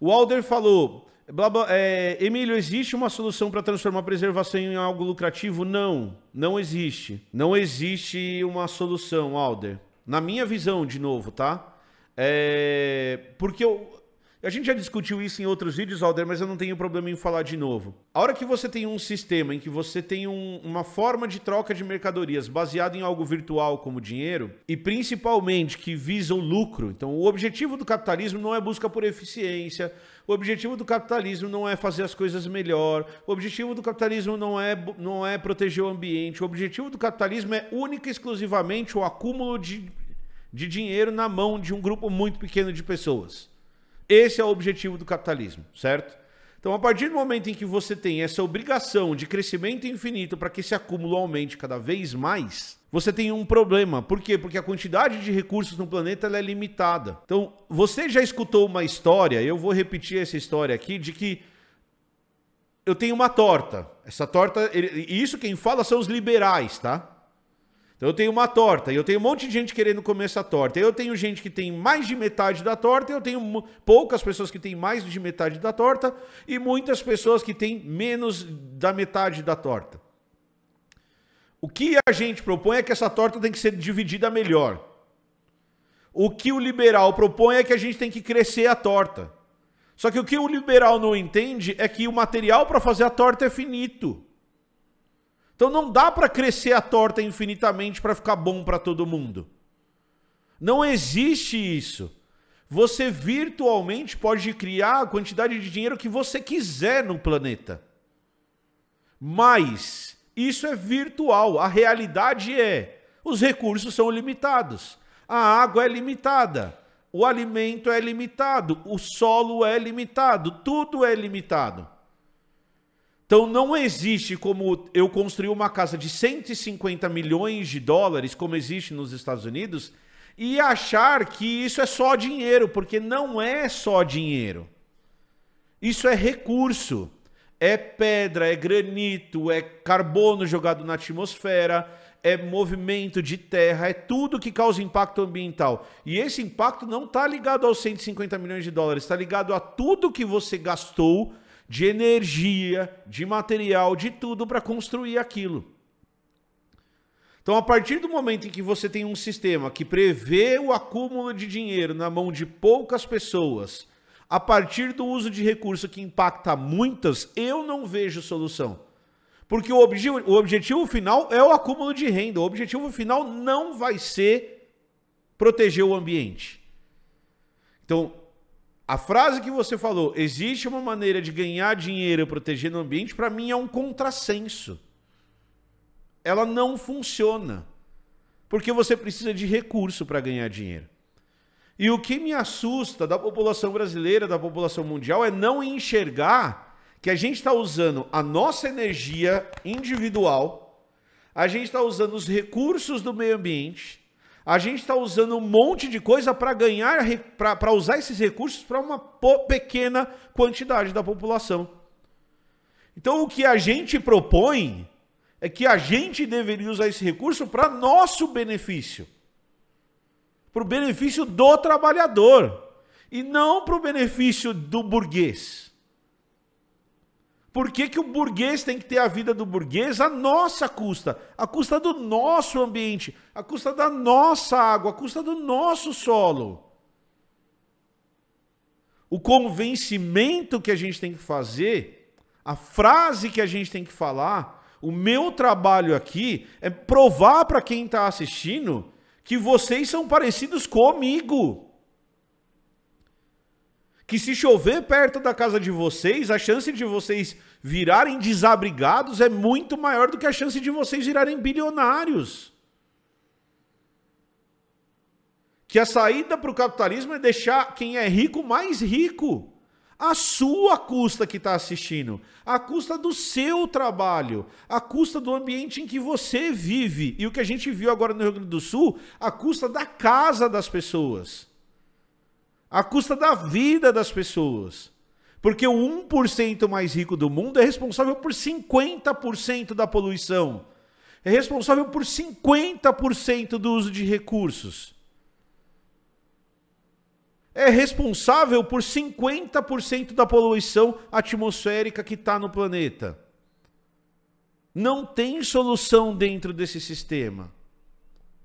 O Alder falou: blá, blá, é, Emílio, existe uma solução para transformar a preservação em algo lucrativo? Não, não existe. Não existe uma solução, Alder. Na minha visão, de novo, tá? É, porque eu, a gente já discutiu isso em outros vídeos, Alder, mas eu não tenho problema em falar de novo. A hora que você tem um sistema em que você tem um, uma forma de troca de mercadorias baseada em algo virtual como dinheiro, e principalmente que visa o lucro, então o objetivo do capitalismo não é busca por eficiência, o objetivo do capitalismo não é fazer as coisas melhor, o objetivo do capitalismo não é, não é proteger o ambiente, o objetivo do capitalismo é única e exclusivamente o acúmulo de, de dinheiro na mão de um grupo muito pequeno de pessoas. Esse é o objetivo do capitalismo, certo? Então, a partir do momento em que você tem essa obrigação de crescimento infinito para que esse acúmulo aumente cada vez mais, você tem um problema. Por quê? Porque a quantidade de recursos no planeta é limitada. Então, você já escutou uma história, eu vou repetir essa história aqui, de que eu tenho uma torta. Essa torta, e isso quem fala são os liberais, tá? Então eu tenho uma torta e eu tenho um monte de gente querendo comer essa torta. Eu tenho gente que tem mais de metade da torta, eu tenho poucas pessoas que têm mais de metade da torta e muitas pessoas que têm menos da metade da torta. O que a gente propõe é que essa torta tem que ser dividida melhor. O que o liberal propõe é que a gente tem que crescer a torta. Só que o que o liberal não entende é que o material para fazer a torta é finito. Então não dá para crescer a torta infinitamente para ficar bom para todo mundo. Não existe isso. Você virtualmente pode criar a quantidade de dinheiro que você quiser no planeta. Mas isso é virtual. A realidade é: os recursos são limitados. A água é limitada. O alimento é limitado. O solo é limitado. Tudo é limitado. Então não existe como eu construir uma casa de 150 milhões de dólares, como existe nos Estados Unidos, e achar que isso é só dinheiro, porque não é só dinheiro. Isso é recurso. É pedra, é granito, é carbono jogado na atmosfera, é movimento de terra, é tudo que causa impacto ambiental. E esse impacto não está ligado aos 150 milhões de dólares, está ligado a tudo que você gastou de energia, de material, de tudo para construir aquilo. Então, a partir do momento em que você tem um sistema que prevê o acúmulo de dinheiro na mão de poucas pessoas, a partir do uso de recurso que impacta muitas, eu não vejo solução. Porque o objetivo, o objetivo final é o acúmulo de renda. O objetivo final não vai ser proteger o ambiente. Então, a frase que você falou, existe uma maneira de ganhar dinheiro protegendo o ambiente, para mim é um contrassenso. Ela não funciona. Porque você precisa de recurso para ganhar dinheiro. E o que me assusta da população brasileira, da população mundial, é não enxergar que a gente está usando a nossa energia individual, a gente está usando os recursos do meio ambiente a gente está usando um monte de coisa para ganhar, para usar esses recursos para uma pequena quantidade da população. Então, o que a gente propõe é que a gente deveria usar esse recurso para nosso benefício, para o benefício do trabalhador, e não para o benefício do burguês. Por que, que o burguês tem que ter a vida do burguês à nossa custa? À custa do nosso ambiente, à custa da nossa água, à custa do nosso solo. O convencimento que a gente tem que fazer, a frase que a gente tem que falar, o meu trabalho aqui é provar para quem está assistindo que vocês são parecidos comigo que se chover perto da casa de vocês, a chance de vocês virarem desabrigados é muito maior do que a chance de vocês virarem bilionários. Que a saída para o capitalismo é deixar quem é rico mais rico. A sua custa que está assistindo, a custa do seu trabalho, a custa do ambiente em que você vive. E o que a gente viu agora no Rio Grande do Sul, a custa da casa das pessoas, a custa da vida das pessoas. Porque o 1% mais rico do mundo é responsável por 50% da poluição. É responsável por 50% do uso de recursos. É responsável por 50% da poluição atmosférica que está no planeta. Não tem solução dentro desse sistema.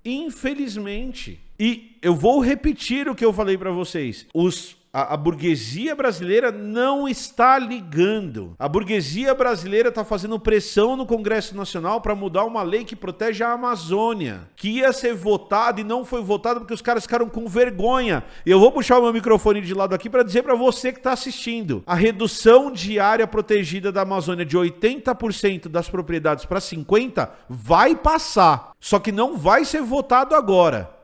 Infelizmente. E eu vou repetir o que eu falei para vocês. Os a, a, burguesia brasileira não está ligando. A burguesia brasileira está fazendo pressão no Congresso Nacional para mudar uma lei que protege a Amazônia, que ia ser votada e não foi votada porque os caras ficaram com vergonha. Eu vou puxar o meu microfone de lado aqui para dizer para você que está assistindo: a redução de área protegida da Amazônia de 80% das propriedades para 50% vai passar. Só que não vai ser votado agora.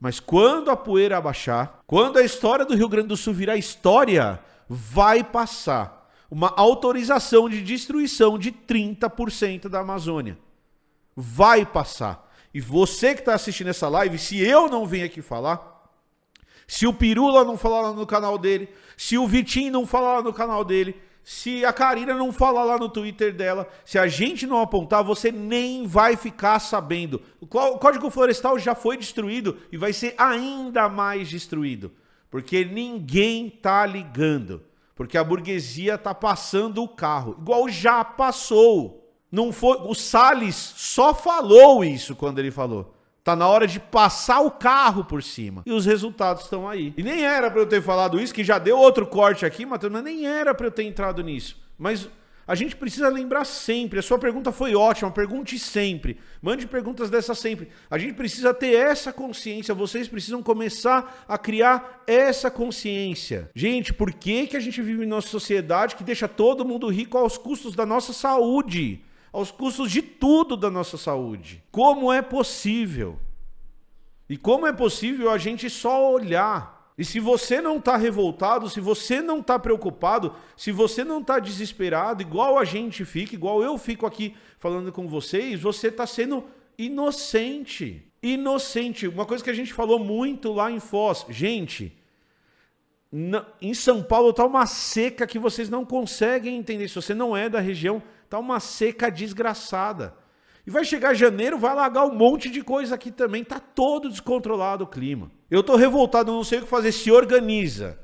Mas quando a poeira abaixar, quando a história do Rio Grande do Sul virar história, vai passar uma autorização de destruição de 30% da Amazônia. Vai passar. E você que está assistindo essa live, se eu não venho aqui falar, se o Pirula não falar lá no canal dele, se o Vitinho não falar lá no canal dele, se a Karina não falar lá no Twitter dela, se a gente não apontar, você nem vai ficar sabendo. O Código Florestal já foi destruído e vai ser ainda mais destruído, porque ninguém tá ligando, porque a burguesia tá passando o carro, igual já passou. Não foi, o Salles só falou isso quando ele falou. Tá na hora de passar o carro por cima. E os resultados estão aí. E nem era para eu ter falado isso, que já deu outro corte aqui, Matheus, mas nem era para eu ter entrado nisso. Mas a gente precisa lembrar sempre. A sua pergunta foi ótima, pergunte sempre. Mande perguntas dessa sempre. A gente precisa ter essa consciência, vocês precisam começar a criar essa consciência. Gente, por que, que a gente vive em nossa sociedade que deixa todo mundo rico aos custos da nossa saúde? aos custos de tudo da nossa saúde. Como é possível? E como é possível a gente só olhar? E se você não está revoltado, se você não está preocupado, se você não está desesperado, igual a gente fica, igual eu fico aqui falando com vocês, você está sendo inocente. Inocente. Uma coisa que a gente falou muito lá em Foz. Gente, em São Paulo está uma seca que vocês não conseguem entender. Se você não é da região, Tá uma seca desgraçada. E vai chegar janeiro, vai lagar um monte de coisa aqui também. Tá todo descontrolado o clima. Eu tô revoltado, não sei o que fazer. Se organiza.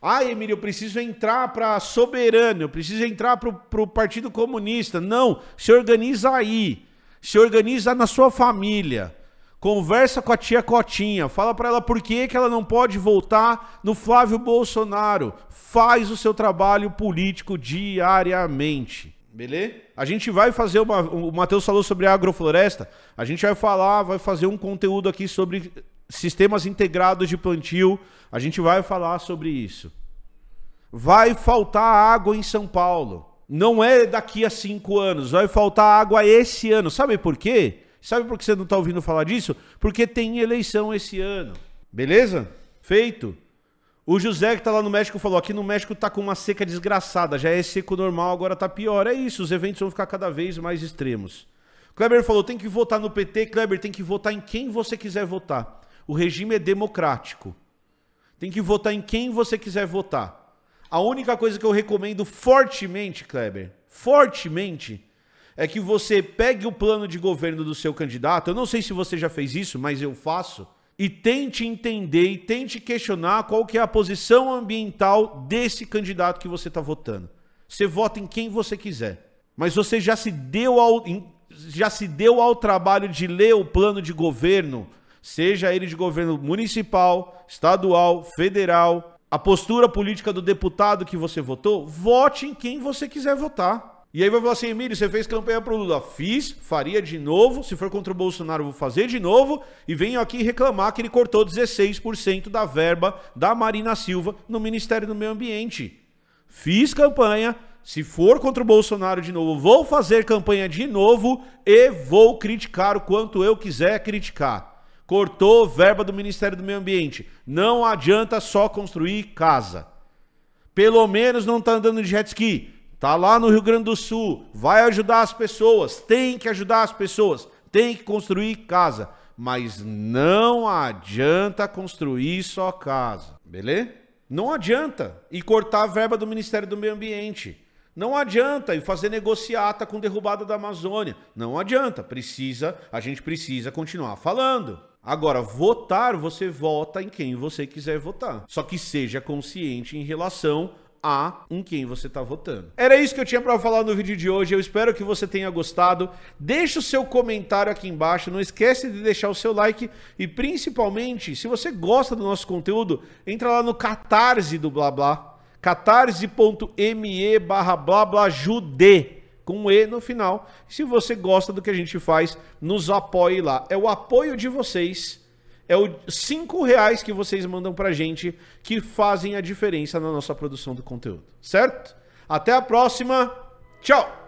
Ah, Emílio, eu preciso entrar para soberano, eu preciso entrar para o Partido Comunista. Não, se organiza aí. Se organiza na sua família. Conversa com a tia Cotinha, fala para ela por que, que ela não pode voltar no Flávio Bolsonaro. Faz o seu trabalho político diariamente. Beleza? A gente vai fazer uma. O Matheus falou sobre agrofloresta. A gente vai falar, vai fazer um conteúdo aqui sobre sistemas integrados de plantio. A gente vai falar sobre isso. Vai faltar água em São Paulo. Não é daqui a cinco anos. Vai faltar água esse ano. Sabe por quê? Sabe por que você não está ouvindo falar disso? Porque tem eleição esse ano. Beleza? Feito. O José que está lá no México falou: aqui no México tá com uma seca desgraçada, já é seco normal, agora tá pior. É isso, os eventos vão ficar cada vez mais extremos. Kleber falou: tem que votar no PT. Kleber, tem que votar em quem você quiser votar. O regime é democrático. Tem que votar em quem você quiser votar. A única coisa que eu recomendo fortemente, Kleber, fortemente, é que você pegue o plano de governo do seu candidato. Eu não sei se você já fez isso, mas eu faço e tente entender e tente questionar qual que é a posição ambiental desse candidato que você está votando. Você vota em quem você quiser, mas você já se deu ao, já se deu ao trabalho de ler o plano de governo, seja ele de governo municipal, estadual, federal, a postura política do deputado que você votou, vote em quem você quiser votar. E aí vai falar assim, Emílio, você fez campanha pro Lula. Fiz, faria de novo. Se for contra o Bolsonaro, vou fazer de novo. E venho aqui reclamar que ele cortou 16% da verba da Marina Silva no Ministério do Meio Ambiente. Fiz campanha. Se for contra o Bolsonaro de novo, vou fazer campanha de novo e vou criticar o quanto eu quiser criticar. Cortou verba do Ministério do Meio Ambiente. Não adianta só construir casa. Pelo menos não tá andando de jet ski tá lá no Rio Grande do Sul, vai ajudar as pessoas, tem que ajudar as pessoas, tem que construir casa, mas não adianta construir só casa, beleza? Não adianta e cortar a verba do Ministério do Meio Ambiente. Não adianta e fazer negociata com derrubada da Amazônia. Não adianta, precisa, a gente precisa continuar falando. Agora, votar, você vota em quem você quiser votar. Só que seja consciente em relação a em quem você está votando. Era isso que eu tinha para falar no vídeo de hoje. Eu espero que você tenha gostado. Deixe o seu comentário aqui embaixo. Não esquece de deixar o seu like e principalmente, se você gosta do nosso conteúdo, entra lá no Catarse do blá catarse.me barra blablajude com um E no final. Se você gosta do que a gente faz, nos apoie lá. É o apoio de vocês é os cinco reais que vocês mandam pra gente que fazem a diferença na nossa produção do conteúdo, certo? Até a próxima, tchau!